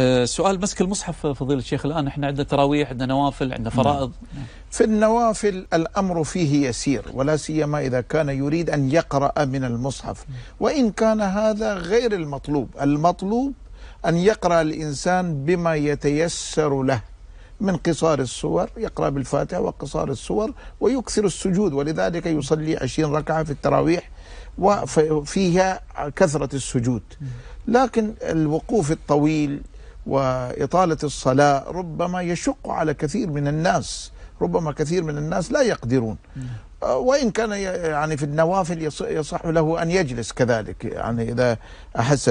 آه، سؤال مسك المصحف فضيلة الشيخ الآن احنا عندنا تراويح عندنا نوافل عندنا نعم. فرائض في النوافل الأمر فيه يسير ولا سيما إذا كان يريد أن يقرأ من المصحف وإن كان هذا غير المطلوب المطلوب أن يقرأ الإنسان بما يتيسر له من قصار السور يقرأ بالفاتحة وقصار السور ويكثر السجود ولذلك يصلي عشرين ركعة في التراويح وفيها كثرة السجود لكن الوقوف الطويل وإطالة الصلاة ربما يشق على كثير من الناس ربما كثير من الناس لا يقدرون وإن كان يعني في النوافل يصح له أن يجلس كذلك يعني إذا أحس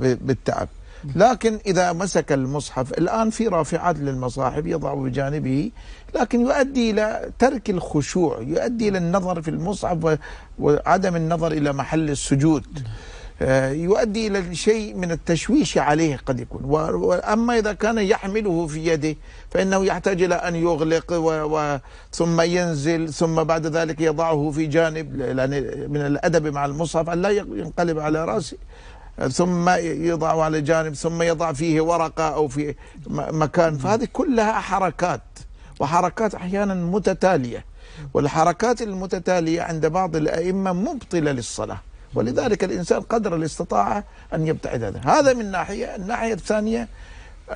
بالتعب لكن إذا مسك المصحف الآن في رافعات للمصاحف يضع بجانبه لكن يؤدي إلى ترك الخشوع يؤدي إلى النظر في المصحف وعدم النظر إلى محل السجود آه، يؤدي إلى شيء من التشويش عليه قد يكون وأما إذا كان يحمله في يده فإنه يحتاج إلى أن يغلق و... و... ثم ينزل ثم بعد ذلك يضعه في جانب يعني من الأدب مع المصحف أن لا ينقلب على رأسه ثم يضع على جانب ثم يضع فيه ورقة أو في مكان فهذه كلها حركات وحركات أحيانا متتالية والحركات المتتالية عند بعض الأئمة مبطلة للصلاة ولذلك الإنسان قدر الاستطاعة أن يبتعد هذا هذا من ناحية الناحية الثانية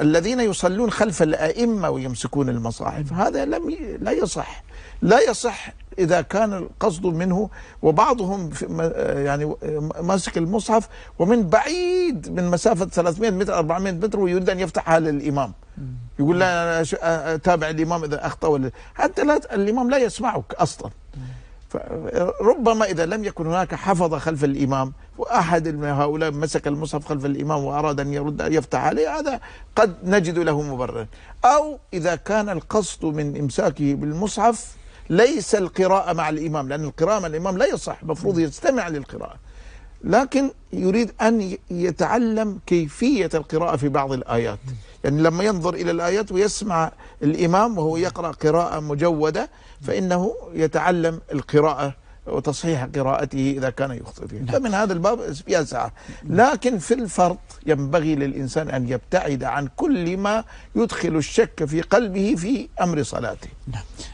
الذين يصلون خلف الأئمة ويمسكون المصاحف هذا لم ي... لا يصح لا يصح إذا كان القصد منه وبعضهم يعني ماسك المصحف ومن بعيد من مسافة 300 متر 400 متر ويريد أن يفتحها للإمام يقول لا أتابع الإمام إذا أخطأ ولا حتى لا الإمام لا يسمعك أصلا ربما إذا لم يكن هناك حفظ خلف الإمام وأحد هؤلاء مسك المصحف خلف الإمام وأراد أن يرد يفتح عليه هذا قد نجد له مبرر أو إذا كان القصد من إمساكه بالمصحف ليس القراءة مع الإمام لأن القراءة مع الإمام لا يصح مفروض يستمع للقراءة لكن يريد أن يتعلم كيفية القراءة في بعض الآيات يعني لما ينظر إلى الآيات ويسمع الإمام وهو يقرأ قراءة مجودة فإنه يتعلم القراءة وتصحيح قراءته إذا كان يخطئ فيها نعم. فمن هذا الباب يسعى لكن في الفرض ينبغي للإنسان أن يبتعد عن كل ما يدخل الشك في قلبه في أمر صلاته نعم.